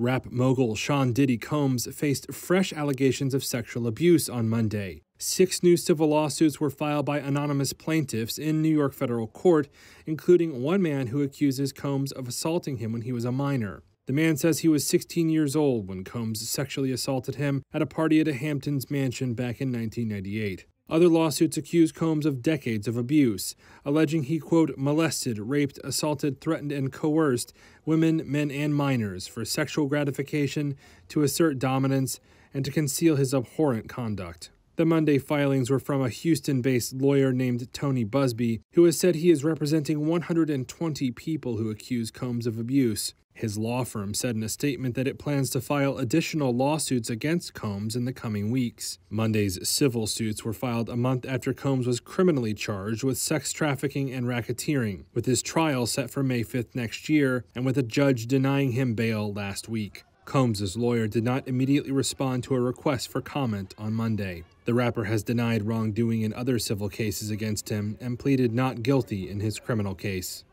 Rap mogul Sean Diddy Combs faced fresh allegations of sexual abuse on Monday. Six new civil lawsuits were filed by anonymous plaintiffs in New York federal court, including one man who accuses Combs of assaulting him when he was a minor. The man says he was 16 years old when Combs sexually assaulted him at a party at a Hamptons mansion back in 1998. Other lawsuits accuse Combs of decades of abuse, alleging he, quote, molested, raped, assaulted, threatened, and coerced women, men, and minors for sexual gratification, to assert dominance, and to conceal his abhorrent conduct. The Monday filings were from a Houston based lawyer named Tony Busby, who has said he is representing 120 people who accuse Combs of abuse. His law firm said in a statement that it plans to file additional lawsuits against Combs in the coming weeks. Monday's civil suits were filed a month after Combs was criminally charged with sex trafficking and racketeering, with his trial set for May 5th next year, and with a judge denying him bail last week. Combs' lawyer did not immediately respond to a request for comment on Monday. The rapper has denied wrongdoing in other civil cases against him and pleaded not guilty in his criminal case.